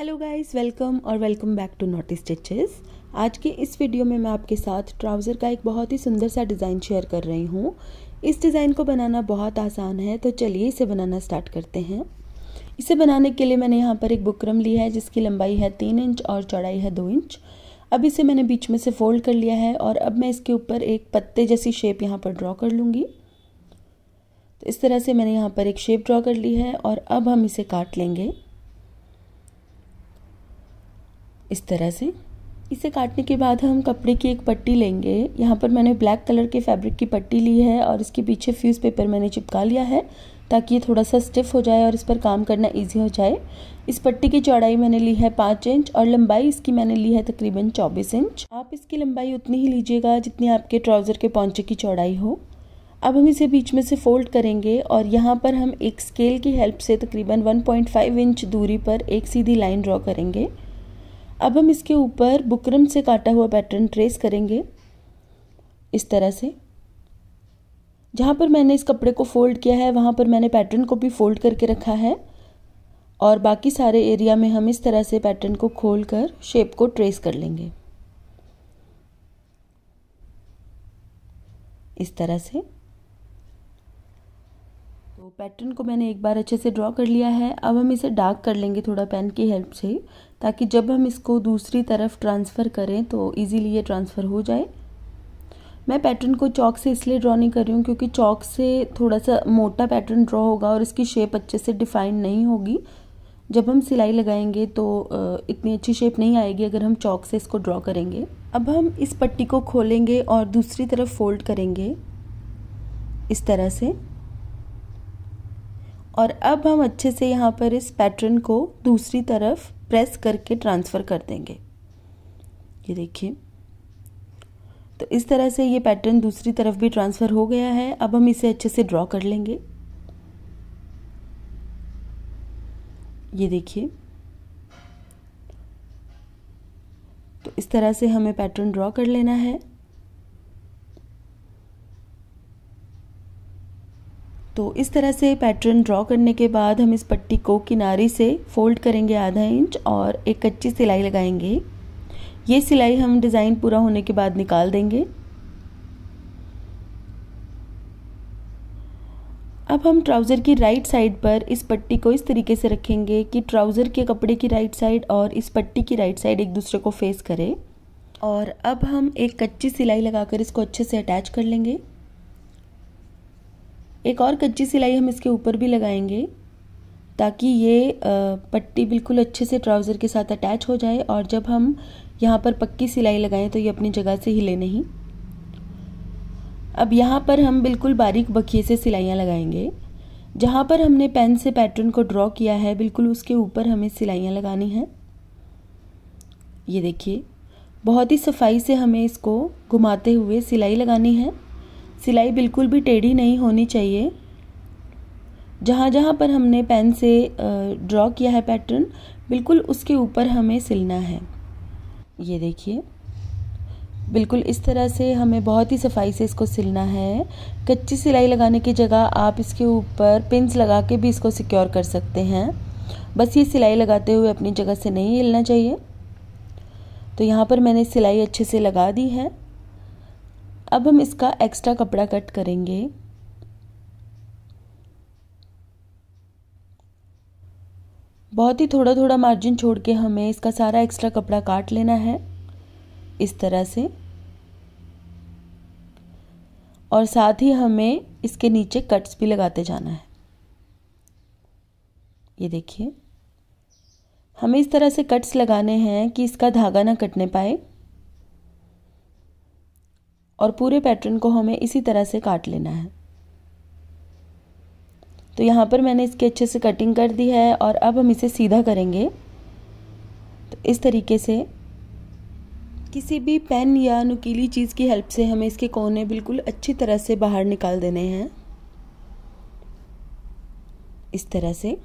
hello guys welcome और welcome back to Knot Stitches आज के इस वीडियो में मैं आपके साथ ट्राउज़र का एक बहुत ही सुंदर सा डिज़ाइन शेयर कर रही हूँ इस डिज़ाइन को बनाना बहुत आसान है तो चलिए इसे बनाना स्टार्ट करते हैं इसे बनाने के लिए मैंने यहाँ पर एक बुकरम ली है जिसकी लंबाई है तीन इंच और चौड़ाई है दो इंच अब इसे मैंने बीच में से फोल्ड कर लिया है और अब मैं इसके ऊपर एक पत्ते जैसी शेप यहाँ पर ड्रॉ कर लूँगी तो इस तरह से मैंने यहाँ पर एक शेप ड्रॉ कर ली है और अब हम इसे काट लेंगे इस तरह से इसे काटने के बाद हम कपड़े की एक पट्टी लेंगे यहाँ पर मैंने ब्लैक कलर के फैब्रिक की पट्टी ली है और इसके पीछे फ्यूज़ पेपर मैंने चिपका लिया है ताकि ये थोड़ा सा स्टिफ हो जाए और इस पर काम करना इजी हो जाए इस पट्टी की चौड़ाई मैंने ली है पाँच इंच और लंबाई इसकी मैंने ली है तकरीबन चौबीस इंच आप इसकी लंबाई उतनी ही लीजिएगा जितनी आपके ट्राउज़र के पौचे की चौड़ाई हो अब हम इसे बीच में से फोल्ड करेंगे और यहाँ पर हम एक स्केल की हेल्प से तकरीबन 1.5 इंच दूरी पर एक सीधी लाइन ड्रॉ करेंगे अब हम इसके ऊपर बुकरम से काटा हुआ पैटर्न ट्रेस करेंगे इस तरह से जहाँ पर मैंने इस कपड़े को फोल्ड किया है वहाँ पर मैंने पैटर्न को भी फोल्ड करके रखा है और बाकी सारे एरिया में हम इस तरह से पैटर्न को खोल कर शेप को ट्रेस कर लेंगे इस तरह से पैटर्न को मैंने एक बार अच्छे से ड्रॉ कर लिया है अब हम इसे डार्क कर लेंगे थोड़ा पेन की हेल्प से ताकि जब हम इसको दूसरी तरफ ट्रांसफ़र करें तो इजीली ये ट्रांसफ़र हो जाए मैं पैटर्न को चौक से इसलिए ड्रॉ नहीं कर रही हूँ क्योंकि चौक से थोड़ा सा मोटा पैटर्न ड्रॉ होगा और इसकी शेप अच्छे से डिफाइन नहीं होगी जब हम सिलाई लगाएंगे तो इतनी अच्छी शेप नहीं आएगी अगर हम चौक से इसको ड्रॉ करेंगे अब हम इस पट्टी को खोलेंगे और दूसरी तरफ फोल्ड करेंगे इस तरह से और अब हम अच्छे से यहाँ पर इस पैटर्न को दूसरी तरफ प्रेस करके ट्रांसफ़र कर देंगे ये देखिए तो इस तरह से ये पैटर्न दूसरी तरफ भी ट्रांसफ़र हो गया है अब हम इसे अच्छे से ड्रॉ कर लेंगे ये देखिए तो इस तरह से हमें पैटर्न ड्रॉ कर लेना है तो इस तरह से पैटर्न ड्रॉ करने के बाद हम इस पट्टी को किनारे से फोल्ड करेंगे आधा इंच और एक कच्ची सिलाई लगाएंगे ये सिलाई हम डिज़ाइन पूरा होने के बाद निकाल देंगे अब हम ट्राउज़र की राइट साइड पर इस पट्टी को इस तरीके से रखेंगे कि ट्राउज़र के कपड़े की राइट साइड और इस पट्टी की राइट साइड एक दूसरे को फेस करे और अब हम एक कच्ची सिलाई लगाकर इसको अच्छे से अटैच कर लेंगे एक और कच्ची सिलाई हम इसके ऊपर भी लगाएंगे ताकि ये पट्टी बिल्कुल अच्छे से ट्राउज़र के साथ अटैच हो जाए और जब हम यहाँ पर पक्की सिलाई लगाएं तो ये अपनी जगह से हिले नहीं अब यहाँ पर हम बिल्कुल बारीक बखिए से सिलाइयाँ लगाएंगे जहाँ पर हमने पेन से पैटर्न को ड्रॉ किया है बिल्कुल उसके ऊपर हमें सिलाइयाँ लगानी हैं ये देखिए बहुत ही सफाई से हमें इसको घुमाते हुए सिलाई लगानी है सिलाई बिल्कुल भी टेढ़ी नहीं होनी चाहिए जहाँ जहाँ पर हमने पेन से ड्रॉ किया है पैटर्न बिल्कुल उसके ऊपर हमें सिलना है ये देखिए बिल्कुल इस तरह से हमें बहुत ही सफाई से इसको सिलना है कच्ची सिलाई लगाने की जगह आप इसके ऊपर पिंस लगा के भी इसको सिक्योर कर सकते हैं बस ये सिलाई लगाते हुए अपनी जगह से नहीं हिलना चाहिए तो यहाँ पर मैंने सिलाई अच्छे से लगा दी है अब हम इसका एक्स्ट्रा कपड़ा कट करेंगे बहुत ही थोड़ा थोड़ा मार्जिन छोड़ के हमें इसका सारा एक्स्ट्रा कपड़ा काट लेना है इस तरह से और साथ ही हमें इसके नीचे कट्स भी लगाते जाना है ये देखिए हमें इस तरह से कट्स लगाने हैं कि इसका धागा ना कटने पाए और पूरे पैटर्न को हमें इसी तरह से काट लेना है तो यहाँ पर मैंने इसकी अच्छे से कटिंग कर दी है और अब हम इसे सीधा करेंगे तो इस तरीके से किसी भी पेन या नुकीली चीज़ की हेल्प से हमें इसके कोने बिल्कुल अच्छी तरह से बाहर निकाल देने हैं इस तरह से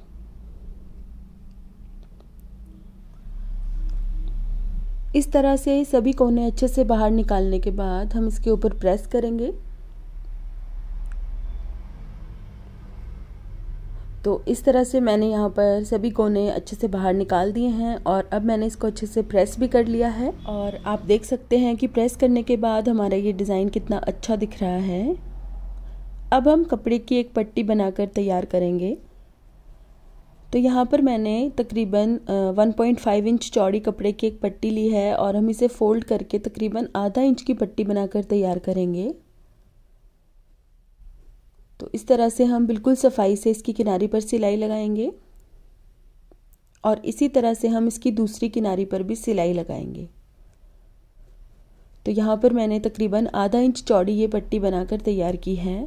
इस तरह से सभी कोने अच्छे से बाहर निकालने के बाद हम इसके ऊपर प्रेस करेंगे तो इस तरह से मैंने यहाँ पर सभी कोने अच्छे से बाहर निकाल दिए हैं और अब मैंने इसको अच्छे से प्रेस भी कर लिया है और आप देख सकते हैं कि प्रेस करने के बाद हमारा ये डिज़ाइन कितना अच्छा दिख रहा है अब हम कपड़े की एक पट्टी बनाकर तैयार करेंगे तो यहाँ पर मैंने तकरीबन 1.5 इंच चौड़ी कपड़े की एक पट्टी ली है और हम इसे फोल्ड करके तकरीबन आधा इंच की पट्टी बनाकर तैयार करेंगे तो इस तरह से हम बिल्कुल सफाई से इसकी किनारी पर सिलाई लगाएंगे और इसी तरह से हम इसकी दूसरी किनारी पर भी सिलाई लगाएंगे तो यहाँ पर मैंने तकरीबन आधा इंच चौड़ी ये पट्टी बनाकर तैयार की है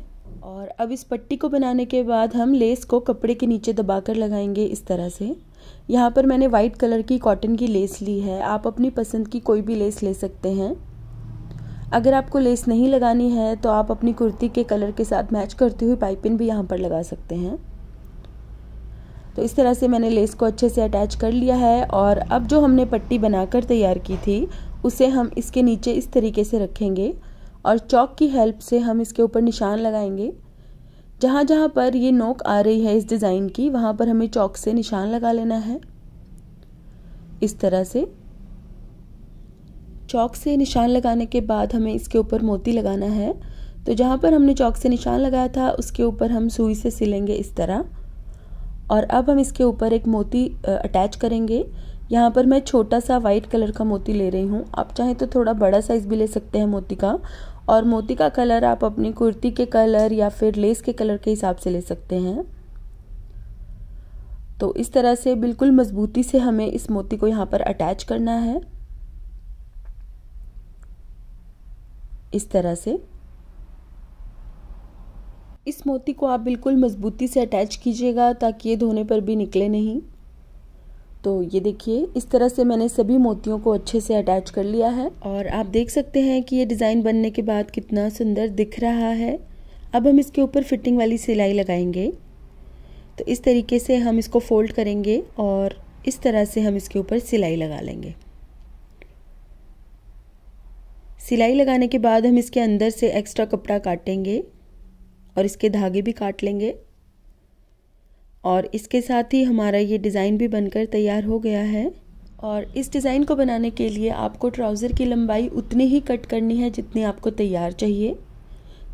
और अब इस पट्टी को बनाने के बाद हम लेस को कपड़े के नीचे दबाकर लगाएंगे इस तरह से यहाँ पर मैंने वाइट कलर की कॉटन की लेस ली है आप अपनी पसंद की कोई भी लेस ले सकते हैं अगर आपको लेस नहीं लगानी है तो आप अपनी कुर्ती के कलर के साथ मैच करती हुई पाइपिन भी यहाँ पर लगा सकते हैं तो इस तरह से मैंने लेस को अच्छे से अटैच कर लिया है और अब जो हमने पट्टी बनाकर तैयार की थी उसे हम इसके नीचे इस तरीके से रखेंगे और चौक की हेल्प से हम इसके ऊपर निशान लगाएंगे जहाँ जहाँ पर ये नोक आ रही है इस डिज़ाइन की वहाँ पर हमें चौक से निशान लगा लेना है इस तरह से चौक से निशान लगाने के बाद हमें इसके ऊपर मोती लगाना है तो जहाँ पर हमने चौक से निशान लगाया था उसके ऊपर हम सुई से सिलेंगे इस तरह और अब हम इसके ऊपर एक मोती अटैच करेंगे यहाँ पर मैं छोटा सा वाइट कलर का मोती ले रही हूँ आप चाहें तो थोड़ा बड़ा साइज़ भी ले सकते हैं मोती का और मोती का कलर आप अपनी कुर्ती के कलर या फिर लेस के कलर के हिसाब से ले सकते हैं तो इस तरह से बिल्कुल मज़बूती से हमें इस मोती को यहाँ पर अटैच करना है इस तरह से इस मोती को आप बिल्कुल मज़बूती से अटैच कीजिएगा ताकि ये धोने पर भी निकले नहीं तो ये देखिए इस तरह से मैंने सभी मोतियों को अच्छे से अटैच कर लिया है और आप देख सकते हैं कि ये डिज़ाइन बनने के बाद कितना सुंदर दिख रहा है अब हम इसके ऊपर फिटिंग वाली सिलाई लगाएंगे तो इस तरीके से हम इसको फोल्ड करेंगे और इस तरह से हम इसके ऊपर सिलाई लगा लेंगे सिलाई लगाने के बाद हम इसके अंदर से एक्स्ट्रा कपड़ा काटेंगे और इसके धागे भी काट लेंगे और इसके साथ ही हमारा ये डिज़ाइन भी बनकर तैयार हो गया है और इस डिज़ाइन को बनाने के लिए आपको ट्राउज़र की लंबाई उतनी ही कट करनी है जितनी आपको तैयार चाहिए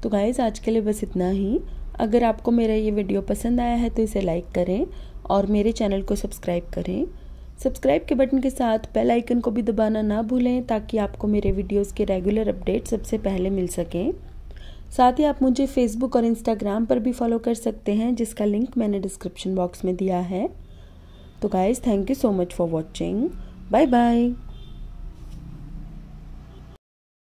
तो गाइज़ आज के लिए बस इतना ही अगर आपको मेरा ये वीडियो पसंद आया है तो इसे लाइक करें और मेरे चैनल को सब्सक्राइब करें सब्सक्राइब के बटन के साथ बेल आइकन को भी दबाना ना भूलें ताकि आपको मेरे वीडियोस के रेगुलर अपडेट सबसे पहले मिल सकें साथ ही आप मुझे फेसबुक और इंस्टाग्राम पर भी फॉलो कर सकते हैं जिसका लिंक मैंने डिस्क्रिप्शन बॉक्स में दिया है तो guys thank you so much for watching bye bye